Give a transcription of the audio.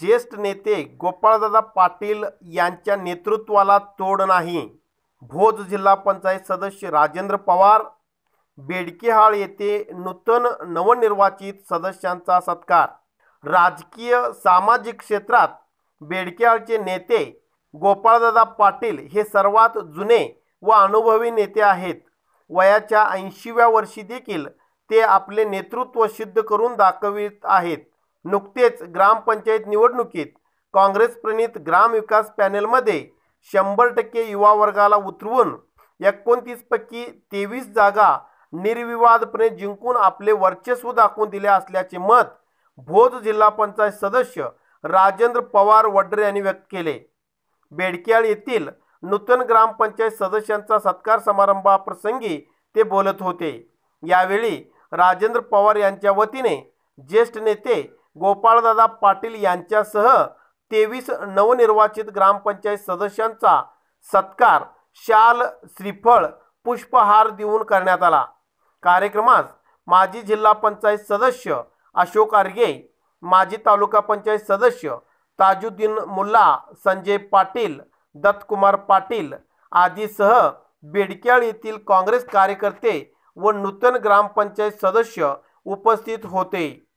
ज्येष्ठ नेते गोपाळदादा पाटील यांच्या नेतृत्वाला तोड नाही भोज जिल्हा पंचायत सदस्य राजेंद्र पवार बेडकेहाळ येथे नूतन नवनिर्वाचित सदस्यांचा सत्कार राजकीय सामाजिक क्षेत्रात बेडकेहाळचे नेते गोपाळदादा पाटील हे सर्वात जुने व अनुभवी नेते आहेत वयाच्या ऐंशीव्या वर्षी देखील ते आपले नेतृत्व सिद्ध करून दाखवित आहेत नुकतेच ग्रामपंचायत निवडणुकीत काँग्रेस प्रणित ग्रामविकास पॅनेलमध्ये शंभर टक्के युवा वर्गाला उतरवून पैकी तेवीस जागा निर्विवादपणे जिंकून आपले वर्चस्व दाखवून दिले असल्याचे मत भोज जिल्हा पंचायत सदस्य राजेंद्र पवार वड्रे यांनी व्यक्त केले बेडक्याळ येथील नूतन ग्रामपंचायत सदस्यांचा सत्कार समारंभाप्रसंगी ते बोलत होते यावेळी राजेंद्र पवार यांच्या वतीने ज्येष्ठ नेते गोपाळदादा पाटील यांच्यासह तेवीस नवनिर्वाचित ग्रामपंचायत सदस्यांचा सत्कार शाल श्रीफळ पुष्पहार देऊन करण्यात आला कार्यक्रमास माजी जिल्हा पंचायत सदस्य अशोक आर्गे माजी तालुका पंचायत सदस्य ताजुद्दीन मुल्ला संजय पाटील दत्तकुमार पाटील आदीसह बेडक्याळ येथील काँग्रेस कार्यकर्ते व नूतन ग्रामपंचायत सदस्य उपस्थित होते